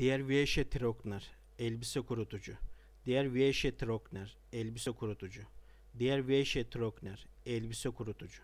Diğer Vieşe Trokner elbise kurutucu. Diğer Vieşe Trokner elbise kurutucu. Diğer Vieşe Trokner elbise kurutucu.